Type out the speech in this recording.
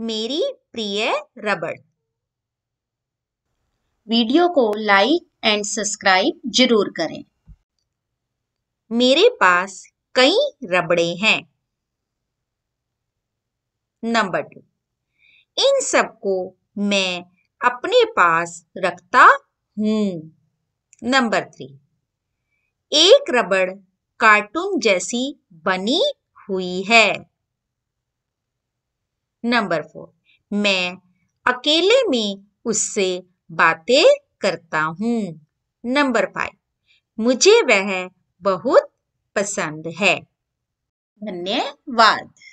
मेरी प्रिय रबड़ वीडियो को लाइक एंड सब्सक्राइब जरूर करें मेरे पास कई रबड़े हैं नंबर टू इन सबको मैं अपने पास रखता हूं नंबर थ्री एक रबड़ कार्टून जैसी बनी हुई है नंबर फोर मैं अकेले में उससे बातें करता हूँ नंबर फाइव मुझे वह बहुत पसंद है धन्यवाद